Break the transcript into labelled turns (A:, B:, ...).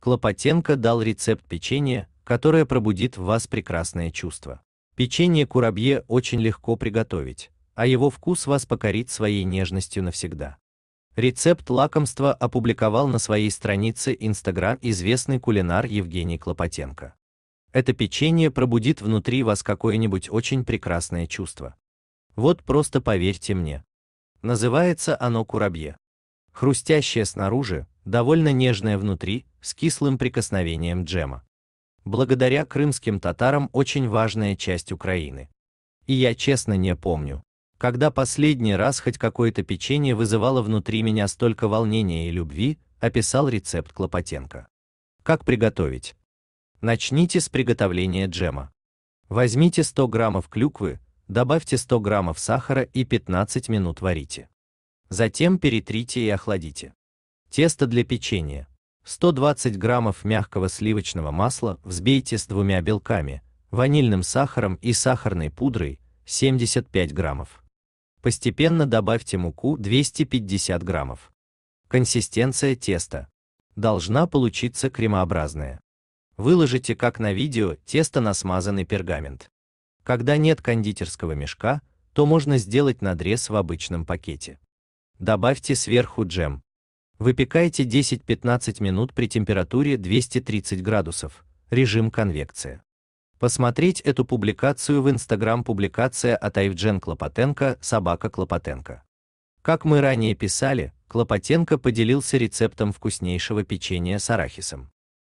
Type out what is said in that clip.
A: Клопотенко дал рецепт печенья, которое пробудит в вас прекрасное чувство. Печенье курабье очень легко приготовить, а его вкус вас покорит своей нежностью навсегда. Рецепт лакомства опубликовал на своей странице Instagram известный кулинар Евгений Клопотенко. Это печенье пробудит внутри вас какое-нибудь очень прекрасное чувство. Вот просто поверьте мне. Называется оно курабье. Хрустящее снаружи, довольно нежное внутри, с кислым прикосновением джема. Благодаря крымским татарам очень важная часть Украины. И я честно не помню, когда последний раз хоть какое-то печенье вызывало внутри меня столько волнения и любви, описал рецепт Клопотенко. Как приготовить? Начните с приготовления джема. Возьмите 100 граммов клюквы, добавьте 100 граммов сахара и 15 минут варите. Затем перетрите и охладите. Тесто для печенья. 120 граммов мягкого сливочного масла взбейте с двумя белками, ванильным сахаром и сахарной пудрой 75 граммов. Постепенно добавьте муку 250 граммов. Консистенция теста должна получиться кремообразная. Выложите, как на видео, тесто на смазанный пергамент. Когда нет кондитерского мешка, то можно сделать надрез в обычном пакете. Добавьте сверху джем, Выпекайте 10-15 минут при температуре 230 градусов. Режим конвекция. Посмотреть эту публикацию в Инстаграм публикация от Айвджен Клопотенко «Собака Клопотенко». Как мы ранее писали, Клопотенко поделился рецептом вкуснейшего печенья с арахисом.